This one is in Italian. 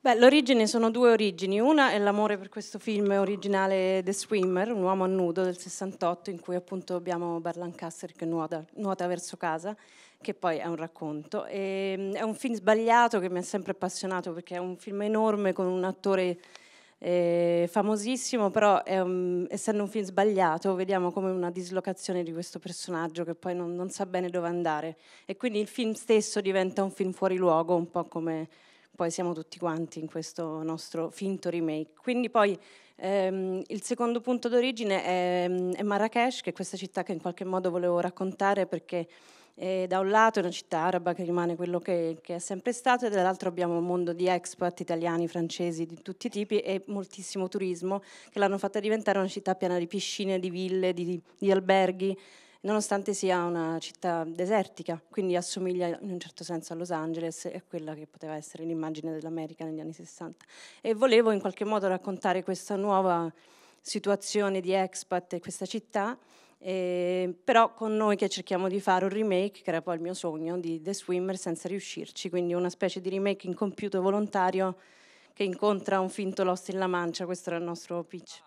Beh, l'origine sono due origini. Una è l'amore per questo film originale The Swimmer, un uomo a nudo del 68, in cui appunto abbiamo Barlancaster che nuota, nuota verso casa, che poi è un racconto. E, mm, è un film sbagliato che mi ha sempre appassionato perché è un film enorme con un attore eh, famosissimo, però è, um, essendo un film sbagliato vediamo come una dislocazione di questo personaggio che poi non, non sa bene dove andare. E quindi il film stesso diventa un film fuori luogo, un po' come poi siamo tutti quanti in questo nostro finto remake. Quindi poi ehm, il secondo punto d'origine è, è Marrakesh, che è questa città che in qualche modo volevo raccontare perché eh, da un lato è una città araba che rimane quello che, che è sempre stato e dall'altro abbiamo un mondo di expat italiani, francesi di tutti i tipi e moltissimo turismo che l'hanno fatta diventare una città piena di piscine, di ville, di, di alberghi nonostante sia una città desertica, quindi assomiglia in un certo senso a Los Angeles e a quella che poteva essere l'immagine dell'America negli anni 60. E volevo in qualche modo raccontare questa nuova situazione di expat e questa città, eh, però con noi che cerchiamo di fare un remake, che era poi il mio sogno, di The Swimmer senza riuscirci, quindi una specie di remake incompiuto volontario che incontra un finto Lost in La Mancia, questo era il nostro pitch.